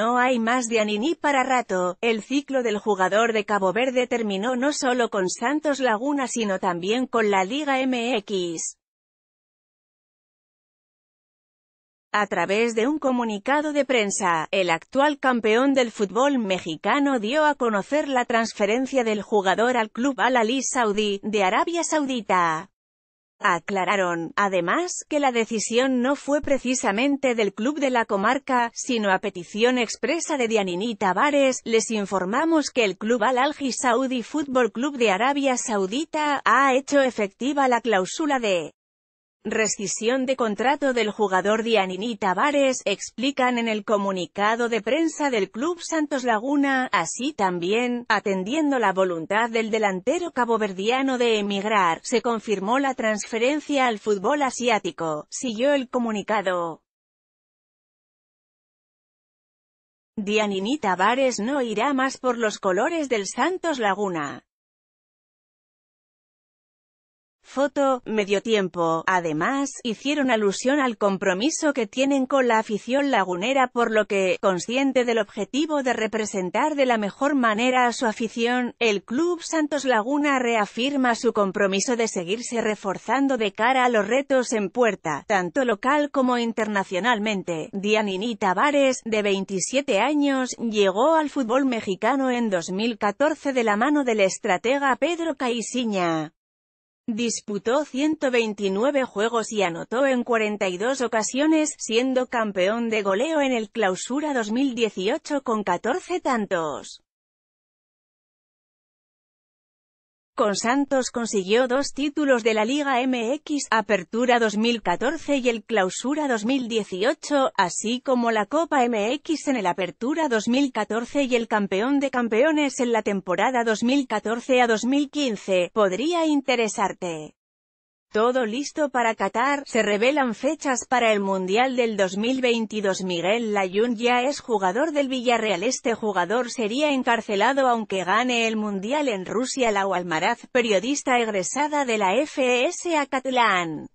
no hay más de Anini para rato, el ciclo del jugador de Cabo Verde terminó no solo con Santos Laguna sino también con la Liga MX. A través de un comunicado de prensa, el actual campeón del fútbol mexicano dio a conocer la transferencia del jugador al club Al-Ali Saudí, de Arabia Saudita. Aclararon, además, que la decisión no fue precisamente del club de la comarca, sino a petición expresa de Dianini Tavares, les informamos que el club Al-Alji Saudi Fútbol Club de Arabia Saudita, ha hecho efectiva la cláusula de rescisión de contrato del jugador Dianini Tavares, explican en el comunicado de prensa del club Santos Laguna, así también, atendiendo la voluntad del delantero caboverdiano de emigrar, se confirmó la transferencia al fútbol asiático, siguió el comunicado. Dianini Tavares no irá más por los colores del Santos Laguna. Foto, medio tiempo. Además, hicieron alusión al compromiso que tienen con la afición lagunera por lo que, consciente del objetivo de representar de la mejor manera a su afición, el Club Santos Laguna reafirma su compromiso de seguirse reforzando de cara a los retos en puerta, tanto local como internacionalmente. Dianini Tavares, de 27 años, llegó al fútbol mexicano en 2014 de la mano del estratega Pedro Caixinha. Disputó 129 juegos y anotó en 42 ocasiones, siendo campeón de goleo en el Clausura 2018 con 14 tantos. Con Santos consiguió dos títulos de la Liga MX, Apertura 2014 y el Clausura 2018, así como la Copa MX en el Apertura 2014 y el Campeón de Campeones en la temporada 2014 a 2015. Podría interesarte. Todo listo para Qatar, se revelan fechas para el Mundial del 2022 Miguel layun ya es jugador del Villarreal este jugador sería encarcelado aunque gane el Mundial en Rusia la Almaraz, periodista egresada de la FES Acatlán.